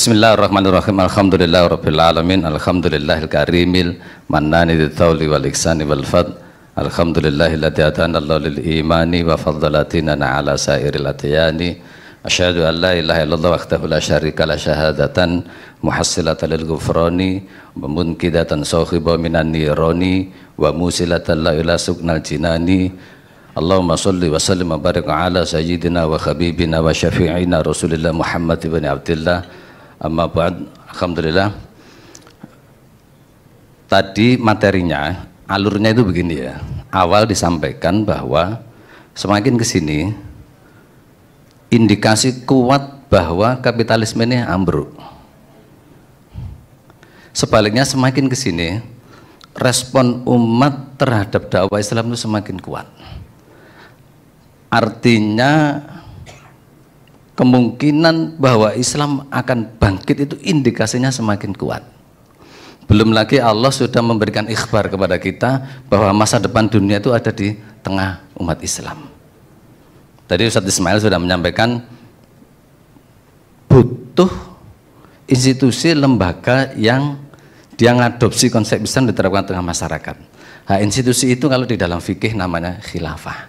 Bismillahirrahmanirrahim. Alhamdulillah rabbil alamin. Alhamdulillahil karimil mannani dzawli wal ihsani wal fad. Alhamdulillahilladzi atana Allah lil imani wa faddalatina ala sairil atiyani. Asyhadu an la ilaha illallah wahdahu la syarika la syahadatan muhassilatan lil ghufrani wa munkidatan sahiba minan nirani wa musilatan la ila suknal jinani Allahumma salli wa sallim wa barik ala sayyidina wa habibina wa syafi'ina Rasulillah Muhammad ibn Abdullah Amma ba'd, Alhamdulillah. Tadi materinya, alurnya itu begini ya. Awal disampaikan bahwa semakin ke sini indikasi kuat bahwa kapitalisme ini ambruk. Sebaliknya semakin ke sini respon umat terhadap dakwah Islam itu semakin kuat. Artinya kemungkinan bahwa Islam akan bangkit itu indikasinya semakin kuat. Belum lagi Allah sudah memberikan ikhbar kepada kita bahwa masa depan dunia itu ada di tengah umat Islam. Tadi Ustaz Ismail sudah menyampaikan butuh institusi lembaga yang dia ngadopsi konsep Islam diterapkan tengah masyarakat. Nah, institusi itu kalau di dalam fikih namanya khilafah.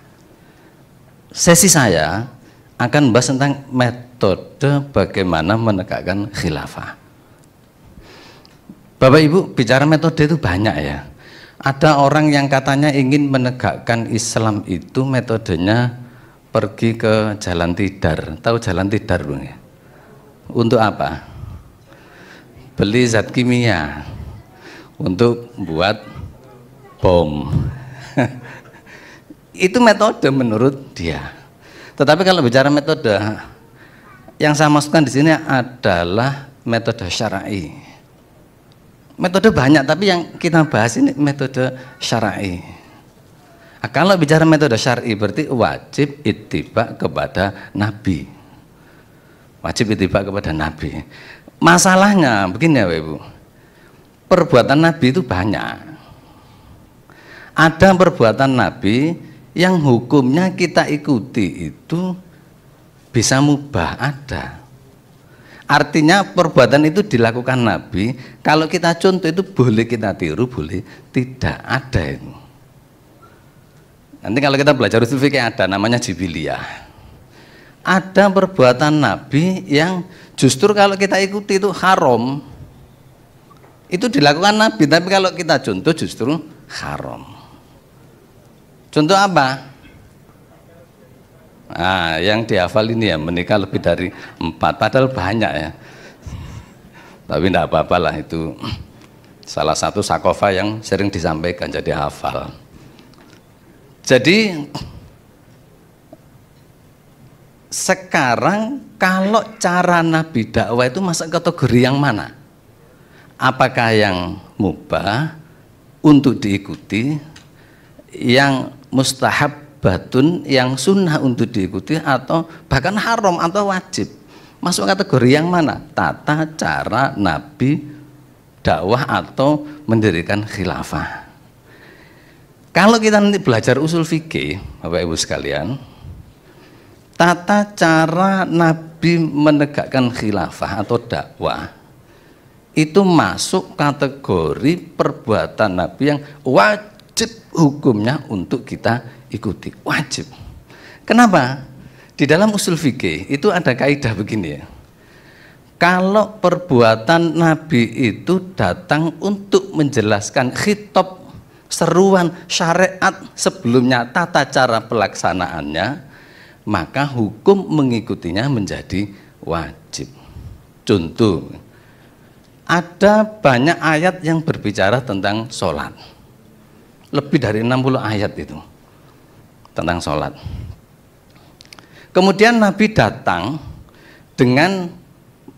Sesi saya akan membahas tentang metode bagaimana menegakkan khilafah. Bapak Ibu, bicara metode itu banyak ya. Ada orang yang katanya ingin menegakkan Islam itu metodenya pergi ke jalan tidar. Tahu jalan tidar belum ya? Untuk apa? Beli zat kimia untuk buat bom. itu metode menurut dia. Tetapi kalau bicara metode, yang saya maksudkan di sini adalah metode syar'i. Metode banyak, tapi yang kita bahas ini metode syar'i. Nah, kalau bicara metode syar'i berarti wajib itibak kepada Nabi. Wajib itibak kepada Nabi. Masalahnya begini ya Ibu. Perbuatan Nabi itu banyak. Ada perbuatan Nabi yang hukumnya kita ikuti itu bisa mubah ada. Artinya perbuatan itu dilakukan Nabi, kalau kita contoh itu boleh kita tiru, boleh tidak ada itu. Nanti kalau kita belajar usul fikih ada namanya jibiliyah. Ada perbuatan Nabi yang justru kalau kita ikuti itu haram. Itu dilakukan Nabi, tapi kalau kita contoh justru haram. Contoh apa? Nah, yang dihafal ini ya menikah lebih dari empat, padahal banyak ya. Tapi tidak apa-apa lah itu salah satu sakofa yang sering disampaikan jadi hafal. Jadi sekarang kalau cara Nabi dakwah itu masuk kategori yang mana? Apakah yang mubah untuk diikuti, yang mustahab batun yang sunnah untuk diikuti atau bahkan haram atau wajib masuk kategori yang mana tata cara nabi dakwah atau mendirikan khilafah kalau kita nanti belajar usul fikih bapak ibu sekalian tata cara nabi menegakkan khilafah atau dakwah itu masuk kategori perbuatan nabi yang wajib wajib hukumnya untuk kita ikuti. Wajib. Kenapa? Di dalam usul fikih itu ada kaidah begini ya. Kalau perbuatan Nabi itu datang untuk menjelaskan khitab seruan syariat sebelumnya tata cara pelaksanaannya, maka hukum mengikutinya menjadi wajib. Contoh, ada banyak ayat yang berbicara tentang sholat lebih dari 60 ayat itu tentang sholat. Kemudian Nabi datang dengan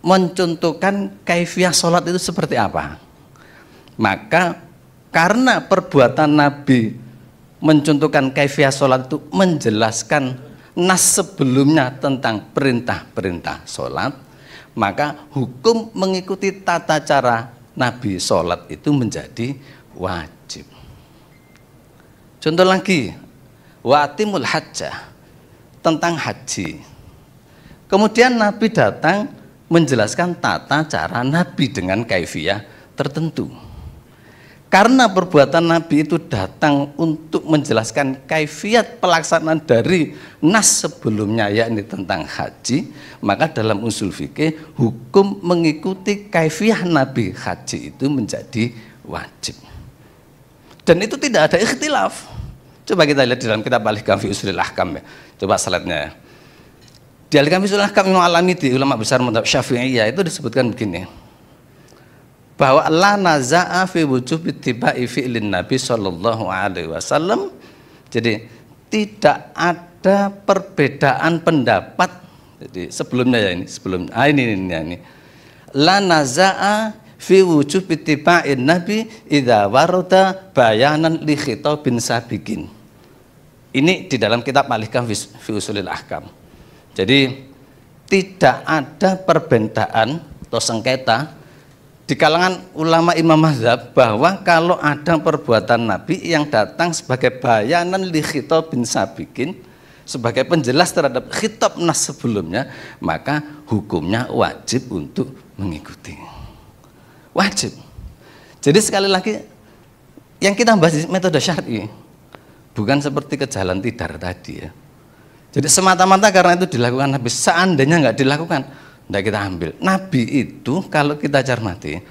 mencontohkan kaifiah sholat itu seperti apa. Maka karena perbuatan Nabi mencontohkan kaifiah sholat itu menjelaskan nas sebelumnya tentang perintah-perintah sholat, maka hukum mengikuti tata cara Nabi sholat itu menjadi wajib. Contoh lagi, wa'atimul hajjah, tentang haji. Kemudian Nabi datang menjelaskan tata cara Nabi dengan kaifiyah tertentu. Karena perbuatan Nabi itu datang untuk menjelaskan kaifiat pelaksanaan dari nas sebelumnya yakni tentang haji, maka dalam usul fikih hukum mengikuti kaifiyah Nabi haji itu menjadi wajib. Dan itu tidak ada ikhtilaf. Coba kita lihat di dalam kitab Al-Hikam fi Usulil Ahkam ya. Coba salatnya. Di Al-Hikam fi Usulil Ahkam alami di ulama besar madhab Syafi'iyah itu disebutkan begini. Bahwa la naza'a fi wujub tiba'i fi'lin Nabi sallallahu alaihi wasallam. Jadi tidak ada perbedaan pendapat. Jadi sebelumnya ya ini, sebelum ah ini ini ini. La naza'a fi wujub ittiba'in nabi idza warada bayanan li bin sabiqin. Ini di dalam kitab Malikam fi Usulil Ahkam. Jadi tidak ada perbedaan atau sengketa di kalangan ulama imam mazhab bahwa kalau ada perbuatan nabi yang datang sebagai bayanan li bin sabikin sebagai penjelas terhadap khitab nas sebelumnya maka hukumnya wajib untuk mengikuti wajib. Jadi sekali lagi yang kita bahas metode syar'i bukan seperti kejalan jalan tidar tadi ya. Jadi semata-mata karena itu dilakukan Nabi, seandainya nggak dilakukan, nggak kita ambil. Nabi itu kalau kita cermati,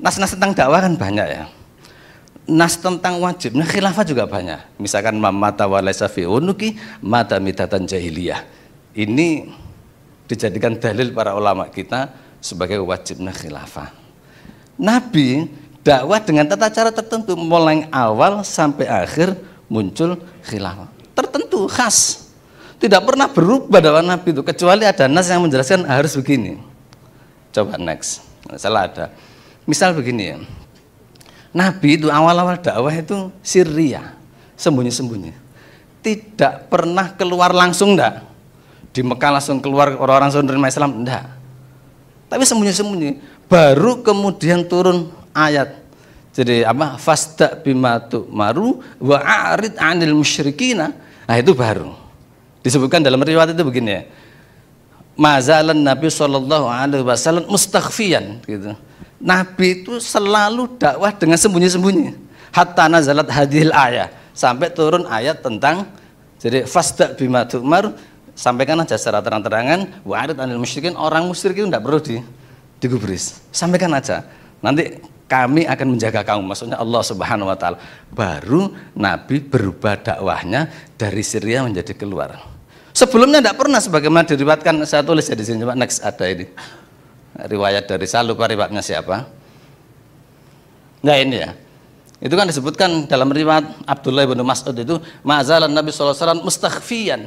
nas-nas tentang dakwah kan banyak ya. Nas tentang wajib, nah khilafah juga banyak. Misalkan mata walaisa fi unuki, mata mitatan jahiliyah. Ini dijadikan dalil para ulama kita sebagai wajibnya khilafah. Nabi dakwah dengan tata cara tertentu mulai awal sampai akhir muncul khilafah tertentu khas tidak pernah berubah dakwah Nabi itu kecuali ada nas yang menjelaskan harus begini coba next salah ada misal begini ya Nabi itu awal-awal dakwah itu sirria sembunyi-sembunyi tidak pernah keluar langsung enggak di Mekah langsung keluar orang-orang sudah Islam enggak tapi sembunyi-sembunyi baru kemudian turun ayat jadi apa fasta bimatu maru wa arid anil musyrikina nah itu baru disebutkan dalam riwayat itu begini ya mazalan Nabi Shallallahu Alaihi Wasallam mustakhfian gitu Nabi itu selalu dakwah dengan sembunyi-sembunyi hatta nazalat hadil ayah sampai turun ayat tentang jadi fasta bimatu maru sampaikan aja secara terang-terangan wa arid anil musyrikin orang musyrik itu tidak perlu di digubris. Sampaikan aja. Nanti kami akan menjaga kamu. Maksudnya Allah Subhanahu wa taala. Baru Nabi berubah dakwahnya dari Syria menjadi keluar. Sebelumnya tidak pernah sebagaimana diriwatkan saya tulis ya di sini coba next ada ini. Riwayat dari saya lupa riwayatnya siapa. Nah ini ya. Itu kan disebutkan dalam riwayat Abdullah bin Mas'ud itu mazalan Nabi sallallahu alaihi mustakhfiyan.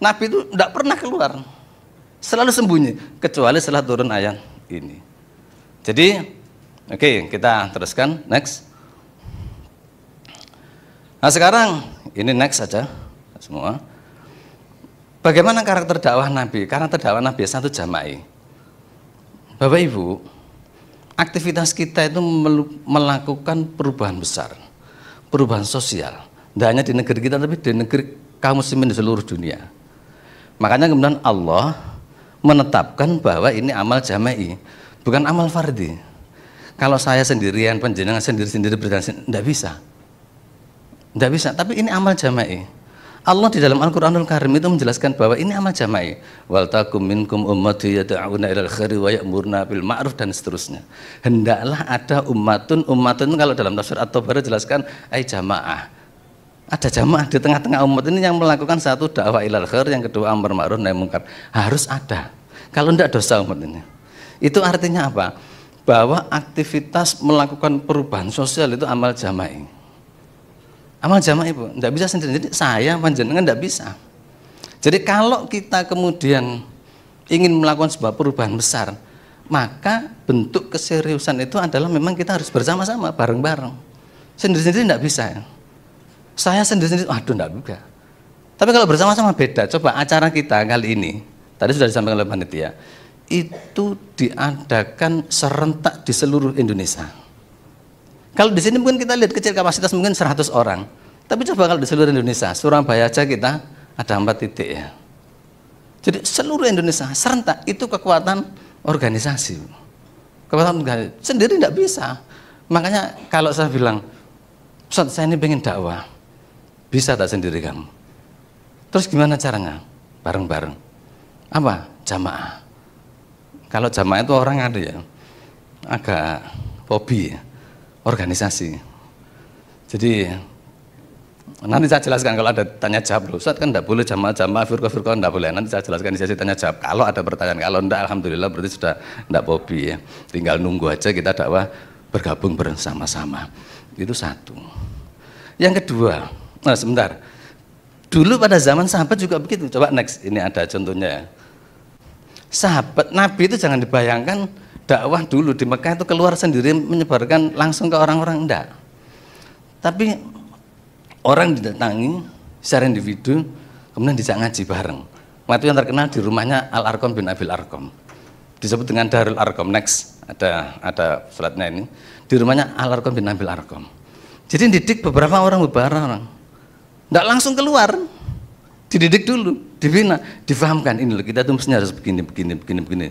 Nabi itu tidak pernah keluar. Selalu sembunyi kecuali setelah turun ayat ini. Jadi, oke okay, kita teruskan next. Nah sekarang ini next saja semua. Bagaimana karakter dakwah Nabi? Karakter dakwah Nabi satu jamai. Bapak Ibu, aktivitas kita itu melakukan perubahan besar, perubahan sosial. Tidak hanya di negeri kita, tapi di negeri kaum muslimin di seluruh dunia. Makanya kemudian Allah menetapkan bahwa ini amal jama'i, bukan amal fardi. Kalau saya sendirian, penjenengan sendiri-sendiri berdansa, tidak bisa. Tidak bisa, tapi ini amal jama'i. Allah di dalam Al-Qur'anul Karim itu menjelaskan bahwa ini amal jama'i. Wal takum minkum ummatu yata'una ilal khari wa ya'muruna bil ma'ruf dan seterusnya. Hendaklah ada ummatun, ummatun kalau dalam tafsir At-Tabarani jelaskan ay jamaah ada jamaah di tengah-tengah umat ini yang melakukan satu dakwah ilal khair, yang kedua amar ma'ruf nahi mungkar. Harus ada. Kalau tidak dosa umat ini. Itu artinya apa? Bahwa aktivitas melakukan perubahan sosial itu amal jamaah Amal jamaah ibu, Tidak bisa sendiri. Jadi saya panjenengan tidak bisa. Jadi kalau kita kemudian ingin melakukan sebuah perubahan besar, maka bentuk keseriusan itu adalah memang kita harus bersama-sama, bareng-bareng. Sendiri-sendiri tidak bisa ya. Saya sendiri-sendiri, aduh enggak juga. Tapi kalau bersama-sama beda, coba acara kita kali ini, tadi sudah disampaikan oleh panitia, itu diadakan serentak di seluruh Indonesia. Kalau di sini mungkin kita lihat kecil kapasitas mungkin 100 orang. Tapi coba kalau di seluruh Indonesia, Surabaya aja kita ada empat titik ya. Jadi seluruh Indonesia serentak itu kekuatan organisasi. Kekuatan organisasi. Sendiri tidak bisa. Makanya kalau saya bilang, saya ini pengen dakwah. Bisa tak sendiri kamu? Terus gimana caranya? Bareng-bareng. Apa? Jamaah. Kalau jamaah itu orang ada ya, agak hobi ya, organisasi. Jadi nanti saya jelaskan kalau ada tanya jawab loh, kan tidak boleh jamaah-jamaah, firqa-firqa tidak boleh. Nanti saya jelaskan di sesi tanya jawab. Kalau ada pertanyaan, kalau tidak alhamdulillah berarti sudah tidak hobi ya. Tinggal nunggu aja kita dakwah bergabung bersama-sama. Itu satu. Yang kedua, Nah, sebentar. Dulu pada zaman sahabat juga begitu. Coba next, ini ada contohnya ya. Sahabat Nabi itu jangan dibayangkan dakwah dulu di Mekah itu keluar sendiri menyebarkan langsung ke orang-orang enggak. Tapi orang didatangi secara individu kemudian dijak ngaji bareng. Waktu yang terkenal di rumahnya Al Arkom bin Abil Arkom. Disebut dengan Darul Arkom. Next ada ada suratnya ini. Di rumahnya Al Arkom bin Abil Arkom. Jadi didik beberapa orang beberapa orang tidak langsung keluar. Dididik dulu, dibina, difahamkan. Ini loh, kita tuh mestinya harus begini, begini, begini, begini.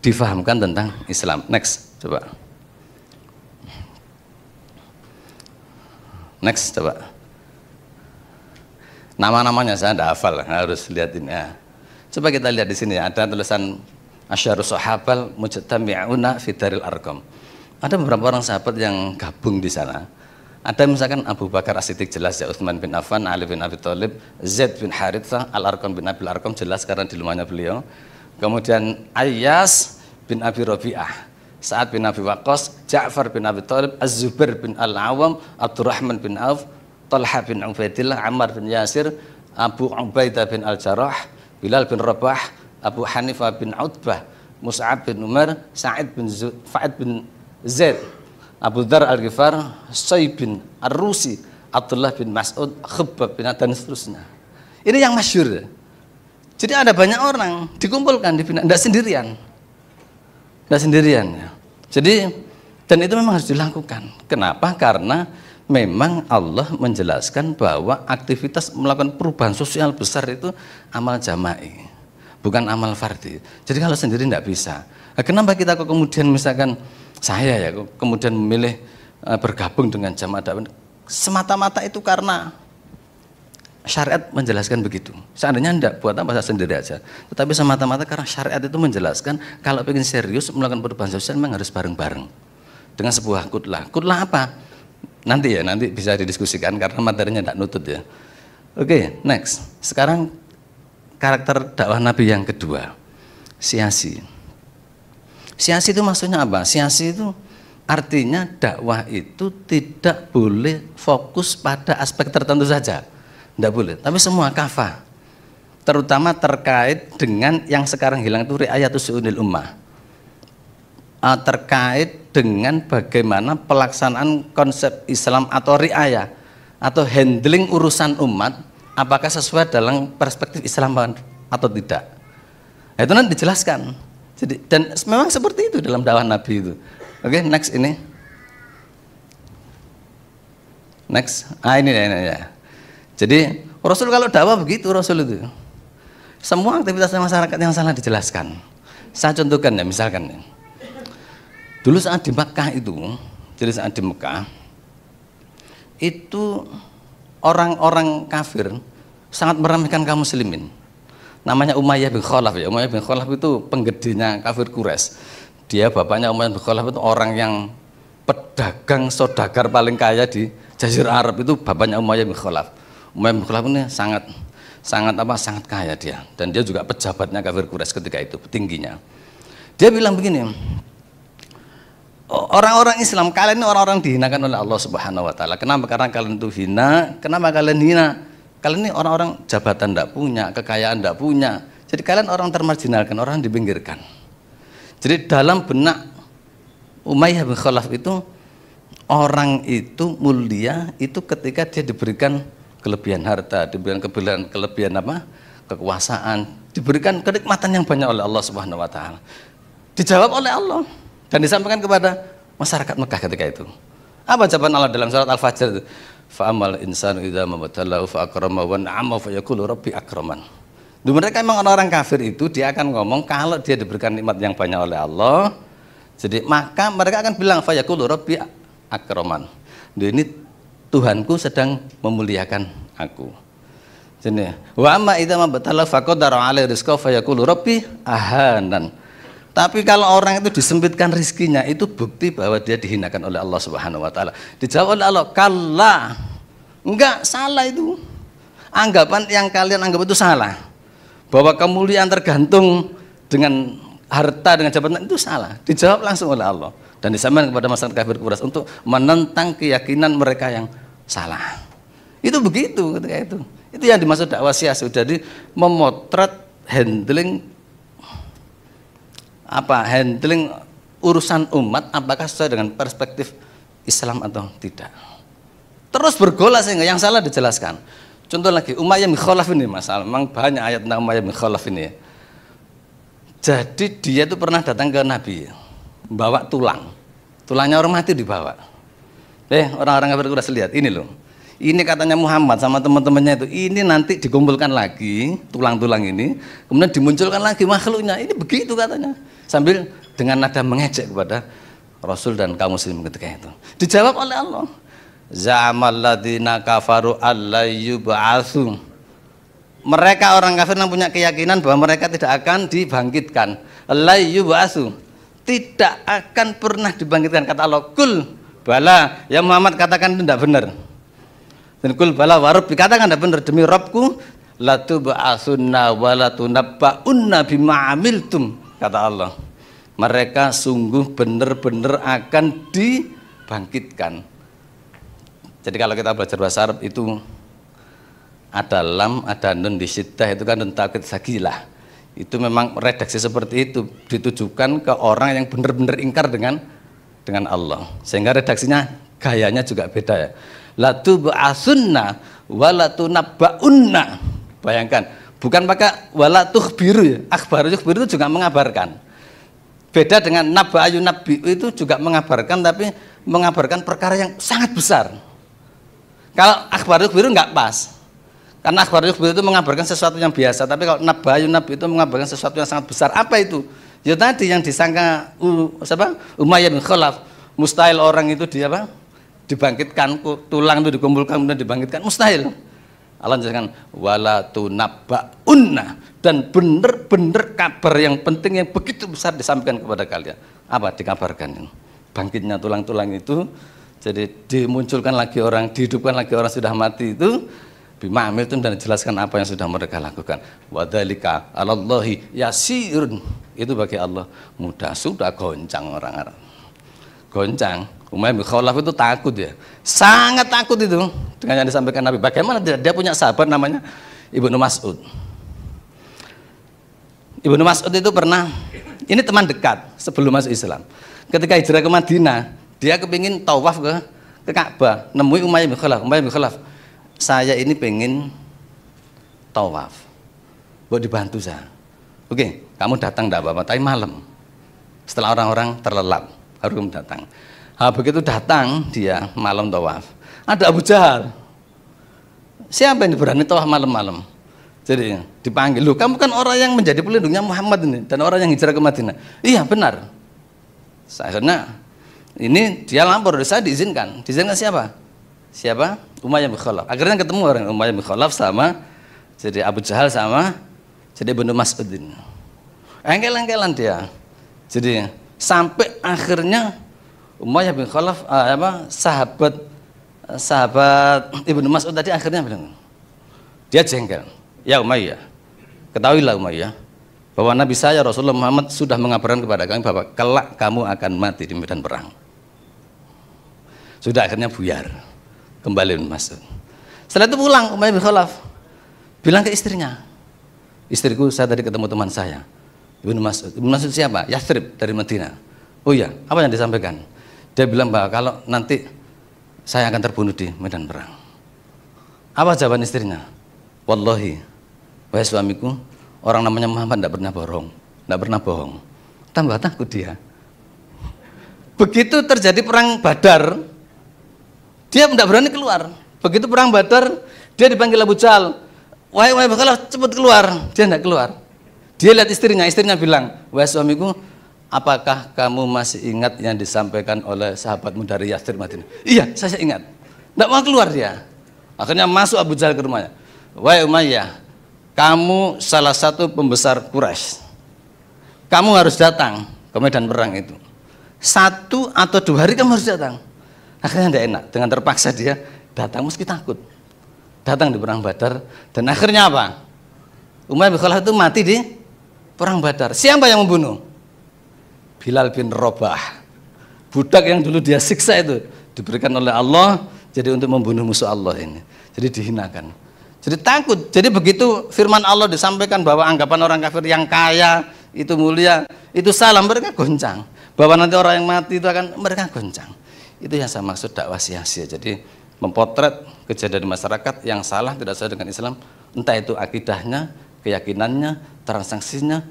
Difahamkan tentang Islam. Next, coba. Next, coba. Nama-namanya saya tidak hafal, harus lihat ini. Ya. Coba kita lihat di sini, ya, ada tulisan Asyarus Sahabal Mujtami'una Fidaril Arkom. Ada beberapa orang sahabat yang gabung di sana ada misalkan Abu Bakar as jelas ya, Uthman bin Affan, Ali bin Abi Thalib, Zaid bin Harithah, Al-Arqam bin Abil Arqam jelas karena di rumahnya beliau. Kemudian Ayas bin Abi Rabi'ah, Sa'ad bin Abi Waqqas, Ja'far bin Abi Thalib, Az-Zubair bin Al-Awam, Abdurrahman bin Auf, Talha bin Ubaidillah, Ammar bin Yasir, Abu Ubaidah bin Al-Jarrah, Bilal bin Rabah, Abu Hanifah bin Utbah, Mus'ab bin Umar, Sa'id bin Fa'id bin Zaid, Abu Dhar Al-Ghifar, Syaib bin Ar-Rusi, Abdullah bin Mas'ud, Khabbab bin dan seterusnya. Ini yang masyur. Jadi ada banyak orang dikumpulkan di Tidak sendirian. Tidak sendirian. Ya. Jadi dan itu memang harus dilakukan. Kenapa? Karena memang Allah menjelaskan bahwa aktivitas melakukan perubahan sosial besar itu amal jama'i bukan amal fardi. Jadi kalau sendiri tidak bisa. Nah, kenapa kita kok kemudian misalkan saya ya kemudian memilih eh, bergabung dengan jamaah dakwah semata-mata itu karena syariat menjelaskan begitu. Seandainya tidak buat apa saya sendiri aja. Tetapi semata-mata karena syariat itu menjelaskan kalau ingin serius melakukan perubahan sosial memang harus bareng-bareng dengan sebuah kutlah. Kutlah apa? Nanti ya, nanti bisa didiskusikan karena materinya tidak nutut ya. Oke, next. Sekarang karakter dakwah Nabi yang kedua, siasi. Siasi itu maksudnya apa? Siasi itu artinya dakwah itu tidak boleh fokus pada aspek tertentu saja. Tidak boleh, tapi semua kafa, Terutama terkait dengan yang sekarang hilang itu riayatus unil ummah. Eh, terkait dengan bagaimana pelaksanaan konsep Islam atau riayah atau handling urusan umat apakah sesuai dalam perspektif Islam atau tidak. Nah, itu nanti dijelaskan jadi dan memang seperti itu dalam dakwah Nabi itu. Oke, okay, next ini. Next. Ah ini ya, ini ya. Jadi Rasul kalau dakwah begitu Rasul itu. Semua aktivitas masyarakat yang salah dijelaskan. Saya contohkan ya misalkan. Ya. Dulu saat di Mekah itu, jadi saat di Mekah itu orang-orang kafir sangat meramaikan kaum muslimin namanya Umayyah bin Khalaf ya. Umayyah bin Khalaf itu penggedenya kafir Quraisy. Dia bapaknya Umayyah bin Khalaf itu orang yang pedagang sodagar paling kaya di Jazir Arab itu bapaknya Umayyah bin Khalaf. Umayyah bin Khalaf ini sangat sangat apa sangat kaya dia dan dia juga pejabatnya kafir Quraisy ketika itu tingginya Dia bilang begini, orang-orang Islam kalian ini orang-orang dihinakan oleh Allah Subhanahu wa taala. Kenapa? Karena kalian itu hina. Kenapa kalian hina? Kalian ini orang-orang jabatan tidak punya, kekayaan tidak punya. Jadi kalian orang termarginalkan, orang dipinggirkan. Jadi dalam benak Umayyah bin Khalaf itu orang itu mulia itu ketika dia diberikan kelebihan harta, diberikan kelebihan kelebihan apa? kekuasaan, diberikan kenikmatan yang banyak oleh Allah Subhanahu wa taala. Dijawab oleh Allah dan disampaikan kepada masyarakat Mekah ketika itu. Apa jawaban Allah dalam surat Al-Fajr itu? fa'amal insanu idza mabtalahu fa akrama wa na'ama fa yaqulu rabbi akraman Duh, mereka memang orang-orang kafir itu dia akan ngomong kalau dia diberikan nikmat yang banyak oleh Allah jadi maka mereka akan bilang fa yaqulu rabbi akraman Duh, ini Tuhanku sedang memuliakan aku jadi wa amma idza mabtalahu fa qadara fa yaqulu rabbi ahanan tapi kalau orang itu disempitkan rizkinya, itu bukti bahwa dia dihinakan oleh Allah Subhanahu wa taala. Dijawab oleh Allah, "Kalla." Enggak salah itu. Anggapan yang kalian anggap itu salah. Bahwa kemuliaan tergantung dengan harta dengan jabatan itu salah. Dijawab langsung oleh Allah dan disampaikan kepada masyarakat kafir Quraisy untuk menentang keyakinan mereka yang salah. Itu begitu ketika itu. Itu yang dimaksud dakwah sia-sia. Jadi memotret handling apa handling urusan umat apakah sesuai dengan perspektif Islam atau tidak. Terus bergola sehingga yang salah dijelaskan. Contoh lagi Umayyah mikholaf ini masalah. Memang banyak ayat tentang Umayyah mikholaf ini. Jadi dia itu pernah datang ke Nabi bawa tulang. Tulangnya orang mati dibawa. Eh, orang-orang kafir sudah lihat, ini loh. Ini katanya Muhammad sama teman-temannya itu, ini nanti dikumpulkan lagi tulang-tulang ini, kemudian dimunculkan lagi makhluknya. Ini begitu katanya sambil dengan nada mengejek kepada Rasul dan kaum muslim ketika itu. Dijawab oleh Allah. Zamaladina kafaru allayub'atsu. Mereka orang kafir yang punya keyakinan bahwa mereka tidak akan dibangkitkan. Allayub'atsu. Tidak akan pernah dibangkitkan kata Allah. Kul bala ya Muhammad katakan itu tidak benar. Dan kul bala warab dikatakan tidak benar demi Rabbku latub'asunna wa latunabba'unna bima amiltum kata Allah. Mereka sungguh benar-benar akan dibangkitkan. Jadi kalau kita belajar bahasa Arab itu ada lam, ada nun di syiddah, itu kan nun takut sagilah. Itu memang redaksi seperti itu ditujukan ke orang yang benar-benar ingkar dengan dengan Allah. Sehingga redaksinya gayanya juga beda ya. Latu ba'asunna wa latu nabba'unna. Bayangkan, Bukan pakai wala tuh biru ya. Akhbar tuh biru itu juga mengabarkan. Beda dengan ayu nabi itu juga mengabarkan tapi mengabarkan perkara yang sangat besar. Kalau akbar tuh biru nggak pas. Karena akbar tuh biru itu mengabarkan sesuatu yang biasa, tapi kalau ayu nabi itu mengabarkan sesuatu yang sangat besar. Apa itu? Ya tadi yang disangka uh, siapa? Umayyah bin Khalaf, mustahil orang itu dia apa? dibangkitkan tulang itu dikumpulkan kemudian dibangkitkan mustahil Allah menjelaskan wala tunabbaunna dan benar-benar kabar yang penting yang begitu besar disampaikan kepada kalian. Apa dikabarkan? Bangkitnya tulang-tulang itu jadi dimunculkan lagi orang, dihidupkan lagi orang sudah mati itu bima itu dan jelaskan apa yang sudah mereka lakukan. Wadalika alallahi yasirun. Itu bagi Allah mudah sudah goncang orang orang Goncang Umayyah bin Khalaf itu takut ya. Sangat takut itu dengan yang disampaikan Nabi. Bagaimana dia, dia punya sahabat namanya Ibnu Mas'ud. Ibnu Mas'ud itu pernah ini teman dekat sebelum masuk Islam. Ketika hijrah ke Madinah, dia kepingin tawaf ke ke Ka'bah, nemui Umayyah bin Khalaf. Umayyah bin Khalaf, saya ini pengen tawaf. Buat dibantu saya. Oke, kamu datang tidak apa-apa, tapi malam. Setelah orang-orang terlelap, baru kamu datang. Ha, begitu datang dia malam tawaf, ada Abu Jahal. Siapa yang berani tawaf malam-malam? Jadi dipanggil, lu kamu kan orang yang menjadi pelindungnya Muhammad ini dan orang yang hijrah ke Madinah. Iya benar. Saya sana ini dia lapor saya diizinkan. Diizinkan siapa? Siapa? Umayyah bin Khalaf. Akhirnya ketemu orang Umayyah bin Khalaf sama jadi Abu Jahal sama jadi Ibnu Masudin ini. Engkel-engkelan dia. Jadi sampai akhirnya Umayyah bin Khalaf uh, apa sahabat eh, sahabat Ibnu Mas'ud tadi akhirnya bilang dia jengkel ya Umayyah ketahuilah Umayyah bahwa Nabi saya Rasulullah Muhammad sudah mengabarkan kepada kami bahwa kelak kamu akan mati di medan perang sudah akhirnya buyar kembali Ibnu Mas'ud setelah itu pulang Umayyah bin Khalaf bilang ke istrinya istriku saya tadi ketemu teman saya Ibnu Mas'ud Ibnu Mas'ud siapa? Yathrib dari Madinah oh iya apa yang disampaikan? Dia bilang bahwa kalau nanti saya akan terbunuh di medan perang. Apa jawaban istrinya? Wallahi, wahai suamiku, orang namanya Muhammad tidak pernah bohong. Tidak pernah bohong. Tambah takut dia. Begitu terjadi perang badar, dia tidak berani keluar. Begitu perang badar, dia dipanggil Abu Jal, Wahai, wahai, bakal cepat keluar. Dia tidak keluar. Dia lihat istrinya, istrinya bilang, wahai suamiku, apakah kamu masih ingat yang disampaikan oleh sahabatmu dari Yastir Madinah? Iya, saya ingat. Tidak mau keluar dia. Akhirnya masuk Abu Jahal ke rumahnya. Wahai Umayyah, kamu salah satu pembesar Quraisy. Kamu harus datang ke medan perang itu. Satu atau dua hari kamu harus datang. Akhirnya tidak enak. Dengan terpaksa dia datang meski takut. Datang di perang Badar dan akhirnya apa? Umayyah bin Khalaf itu mati di perang Badar. Siapa yang membunuh? Bilal bin Robah. Budak yang dulu dia siksa itu diberikan oleh Allah jadi untuk membunuh musuh Allah ini. Jadi dihinakan. Jadi takut. Jadi begitu firman Allah disampaikan bahwa anggapan orang kafir yang kaya itu mulia, itu salam mereka goncang. Bahwa nanti orang yang mati itu akan mereka goncang. Itu yang saya maksud dakwah sia-sia. Jadi mempotret kejadian masyarakat yang salah tidak sesuai dengan Islam, entah itu akidahnya, keyakinannya, transaksinya,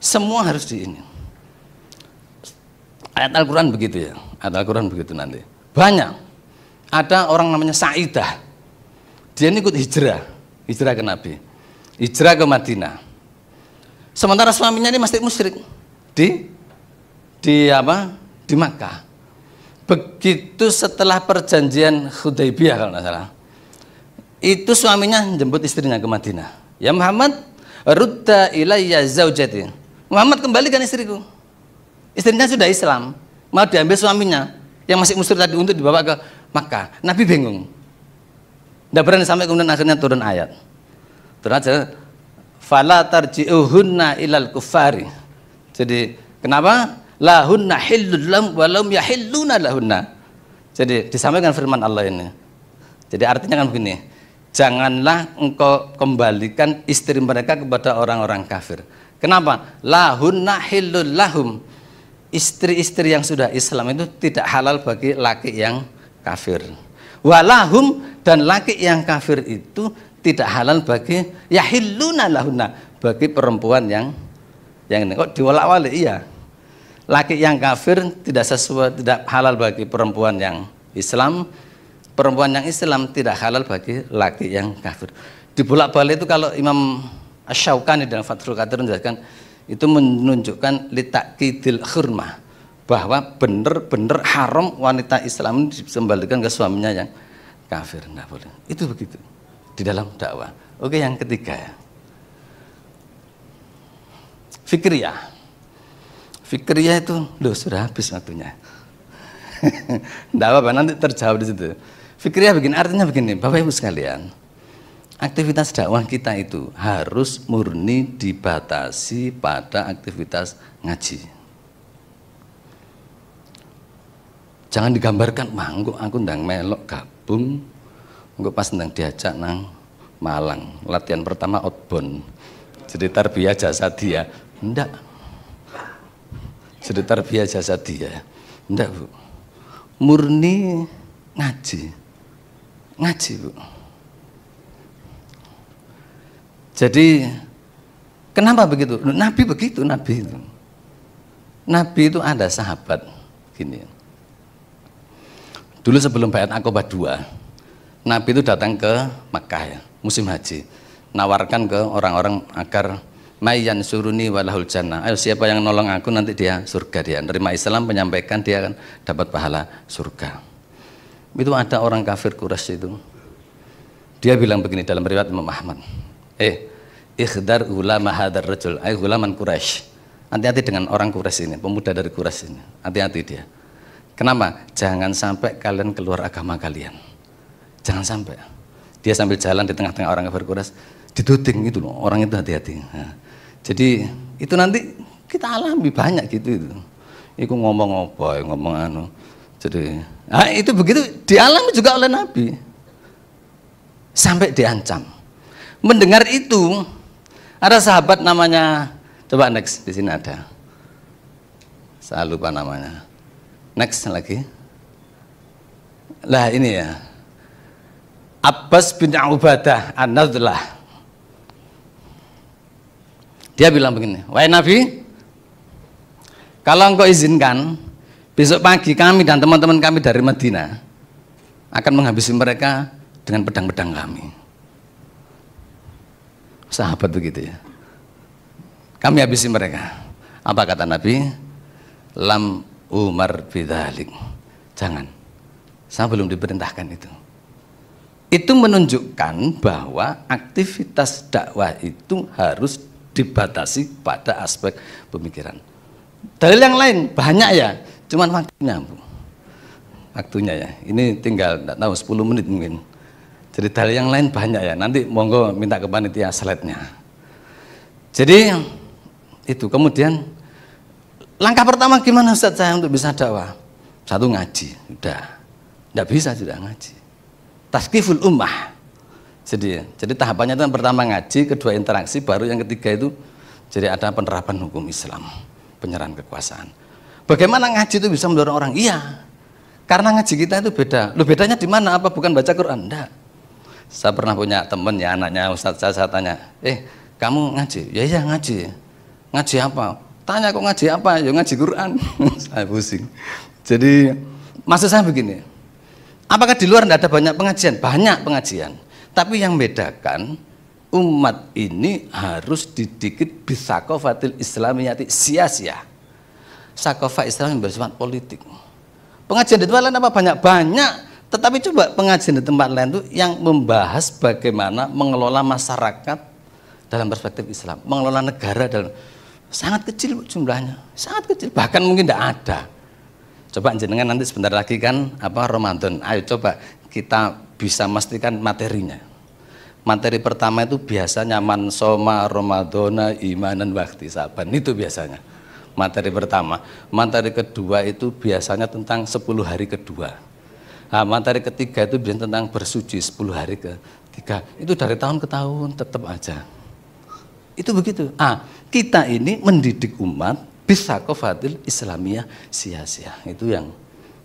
semua harus diinginkan. Ayat Al-Quran begitu ya. Ayat Al-Quran begitu nanti. Banyak. Ada orang namanya Sa'idah. Dia ini ikut hijrah. Hijrah ke Nabi. Hijrah ke Madinah. Sementara suaminya ini masih musyrik. Di di apa? Di Makkah. Begitu setelah perjanjian Hudaybiyah kalau tidak salah. Itu suaminya jemput istrinya ke Madinah. Ya Muhammad, rudda ilayya zaujati. Muhammad kembalikan istriku Istrinya sudah Islam, mau diambil suaminya yang masih muslim tadi untuk dibawa ke Makkah. Nabi bingung. Tidak berani sampai kemudian akhirnya turun ayat. Turun aja fala tarji'uhunna ilal kufari. Jadi kenapa? Lahunna hillul lam walum yahilluna lahunna. Jadi disampaikan firman Allah ini. Jadi artinya kan begini, janganlah engkau kembalikan istri mereka kepada orang-orang kafir. Kenapa? Lahunna hillul lahum istri-istri yang sudah Islam itu tidak halal bagi laki yang kafir. Walahum dan laki yang kafir itu tidak halal bagi yahilluna lahuna bagi perempuan yang yang ini. Kok diwala wali iya. Laki yang kafir tidak sesuai tidak halal bagi perempuan yang Islam. Perempuan yang Islam tidak halal bagi laki yang kafir. Di bolak balik itu kalau Imam Asy-Syaukani dalam Fathul Qadir menjelaskan itu menunjukkan letak kidil khurma bahwa benar-benar haram wanita Islam disembalikan ke suaminya yang kafir tidak boleh itu begitu di dalam dakwah oke yang ketiga fikria fikriyah fikriyah itu loh sudah habis waktunya tidak apa-apa nanti terjawab di situ fikriyah begini artinya begini bapak ibu sekalian aktivitas dakwah kita itu harus murni dibatasi pada aktivitas ngaji. Jangan digambarkan, mangguk aku ndang melok gabung, engko pas ndang diajak nang Malang. Latihan pertama outbound. Jadi tarbiyah jasa dia. Ndak. Jadi tarbiyah jasa dia. Ndak, Bu. Murni ngaji. Ngaji, Bu jadi kenapa begitu? Nabi begitu, Nabi itu. Nabi itu ada sahabat gini. Dulu sebelum bayat Aqabah 2, Nabi itu datang ke Mekah ya, musim haji. Nawarkan ke orang-orang agar Mayan suruni walahul jannah. Ayo siapa yang nolong aku nanti dia surga dia. Nerima Islam menyampaikan dia akan dapat pahala surga. Itu ada orang kafir Quraisy itu. Dia bilang begini dalam riwayat Imam Ahmad. Eh, ikhdar ulama hadar rajul ay gulaman Quraisy hati-hati dengan orang Quraisy ini pemuda dari Quraisy ini hati-hati dia kenapa jangan sampai kalian keluar agama kalian jangan sampai dia sambil jalan di tengah-tengah orang kafir Quraisy dituding itu loh orang itu hati-hati nah, jadi itu nanti kita alami banyak gitu itu Iku ngomong apa ya ngomong anu jadi nah, itu begitu dialami juga oleh Nabi sampai diancam mendengar itu ada sahabat namanya coba next di sini ada. Saya lupa namanya. Next lagi. Lah ini ya. Abbas bin Ubadah An-Nadlah. Dia bilang begini, "Wahai Nabi, kalau engkau izinkan, besok pagi kami dan teman-teman kami dari Madinah akan menghabisi mereka dengan pedang-pedang kami." Sahabat begitu ya. Kami habisi mereka. Apa kata Nabi? Lam Umar bidalik. Jangan. Saya belum diperintahkan itu. Itu menunjukkan bahwa aktivitas dakwah itu harus dibatasi pada aspek pemikiran. Dalil yang lain banyak ya, cuman waktunya, Bu. Waktunya ya. Ini tinggal tidak tahu 10 menit mungkin. Jadi dalil yang lain banyak ya. Nanti monggo minta ke panitia slide-nya. Jadi itu kemudian langkah pertama gimana Ustaz saya untuk bisa dakwah? Satu ngaji, udah, Enggak bisa sudah ngaji. Taskiful ummah. Jadi, jadi tahapannya itu yang pertama ngaji, kedua interaksi, baru yang ketiga itu jadi ada penerapan hukum Islam, penyerahan kekuasaan. Bagaimana ngaji itu bisa mendorong orang? Iya, karena ngaji kita itu beda. Lu bedanya di mana? Apa bukan baca Quran? Enggak. Saya pernah punya temen ya anaknya Ustadz saya, saya tanya, eh kamu ngaji? Ya iya ngaji. Ngaji apa? Tanya kok ngaji apa? Ya ngaji Quran. saya pusing. Jadi maksud saya begini, apakah di luar tidak ada banyak pengajian? Banyak pengajian. Tapi yang bedakan umat ini harus didikit bisakofatil islamiyati sia-sia. Sakofa Islam yang politik. Pengajian di apa? Banyak-banyak tetapi coba pengajian di tempat lain itu yang membahas bagaimana mengelola masyarakat dalam perspektif Islam, mengelola negara dalam sangat kecil jumlahnya, sangat kecil bahkan mungkin tidak ada. Coba jenengan nanti sebentar lagi kan apa Ramadan. Ayo coba kita bisa memastikan materinya. Materi pertama itu biasanya man soma Ramadana imanan waktu saban itu biasanya materi pertama. Materi kedua itu biasanya tentang 10 hari kedua Nah, materi ketiga itu tentang bersuci 10 hari ke tiga. Itu dari tahun ke tahun tetap aja. Itu begitu. Ah, kita ini mendidik umat bisa kofatil Islamiyah sia-sia. Itu yang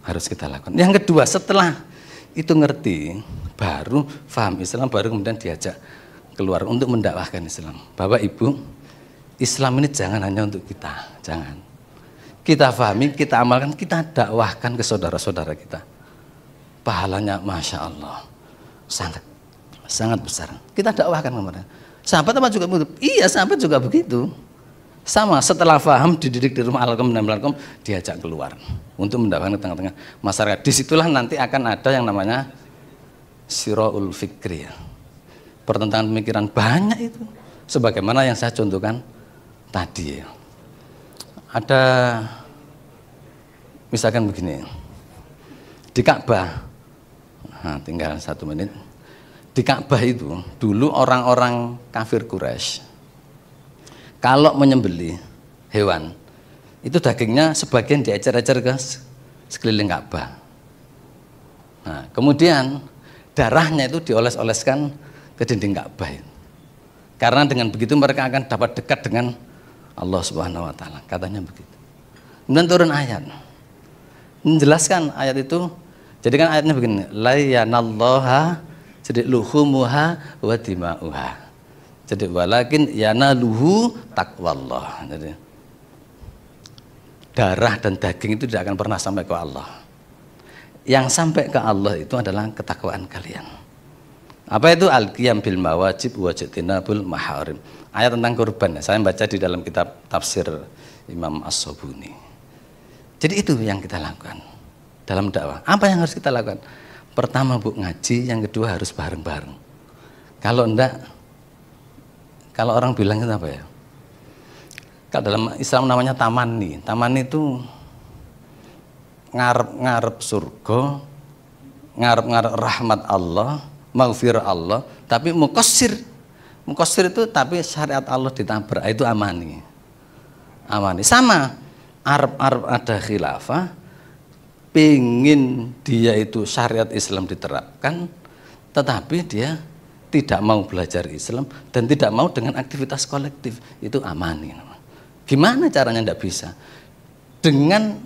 harus kita lakukan. Yang kedua, setelah itu ngerti, baru paham Islam, baru kemudian diajak keluar untuk mendakwahkan Islam. Bapak Ibu, Islam ini jangan hanya untuk kita, jangan. Kita pahami, kita amalkan, kita dakwahkan ke saudara-saudara kita pahalanya masya Allah sangat sangat besar. Kita dakwahkan kepada sahabat apa juga begitu? Iya sahabat juga begitu. Sama setelah faham dididik di rumah alaikum dan alaikum diajak keluar untuk mendapatkan ke tengah-tengah masyarakat. Disitulah nanti akan ada yang namanya siroul fikri ya. Pertentangan pemikiran banyak itu. Sebagaimana yang saya contohkan tadi ya. Ada misalkan begini. Di Ka'bah nah, tinggal satu menit. Di Ka'bah itu dulu orang-orang kafir Quraisy kalau menyembeli hewan itu dagingnya sebagian diecer-ecer ke sekeliling Ka'bah. Nah, kemudian darahnya itu dioles-oleskan ke dinding Ka'bah. Karena dengan begitu mereka akan dapat dekat dengan Allah Subhanahu wa taala. Katanya begitu. Kemudian turun ayat. Menjelaskan ayat itu jadi kan ayatnya begini, la jadi luhumuha wa dima'uha. Jadi walakin yanaluhu takwallah. Jadi darah dan daging itu tidak akan pernah sampai ke Allah. Yang sampai ke Allah itu adalah ketakwaan kalian. Apa itu al-qiyam bil mawajib wa jitinabul maharim. Ayat tentang kurban. Ya, saya baca di dalam kitab tafsir Imam As-Sobuni. Jadi itu yang kita lakukan dalam dakwah. Apa yang harus kita lakukan? Pertama bu ngaji, yang kedua harus bareng-bareng. Kalau enggak, kalau orang bilang itu apa ya? Kalau dalam Islam namanya taman nih. Taman itu ngarep-ngarep surga, ngarep-ngarep rahmat Allah, maufir Allah, tapi mukosir. Mukosir itu tapi syariat Allah ditabrak, itu amani. Amani. Sama, arab-arab ada khilafah, pingin dia itu syariat Islam diterapkan, tetapi dia tidak mau belajar Islam dan tidak mau dengan aktivitas kolektif itu aman. Gimana caranya tidak bisa? Dengan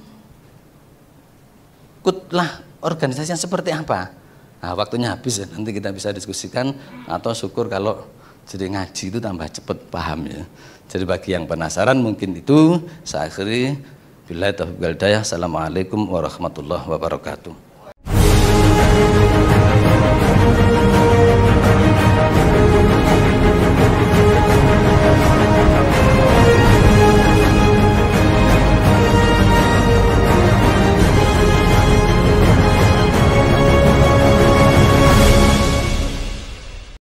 kutlah organisasi yang seperti apa? Nah, waktunya habis ya, nanti kita bisa diskusikan atau syukur kalau jadi ngaji itu tambah cepat paham ya. Jadi bagi yang penasaran mungkin itu saya akhiri Bila taufiq wal Assalamualaikum warahmatullahi wabarakatuh.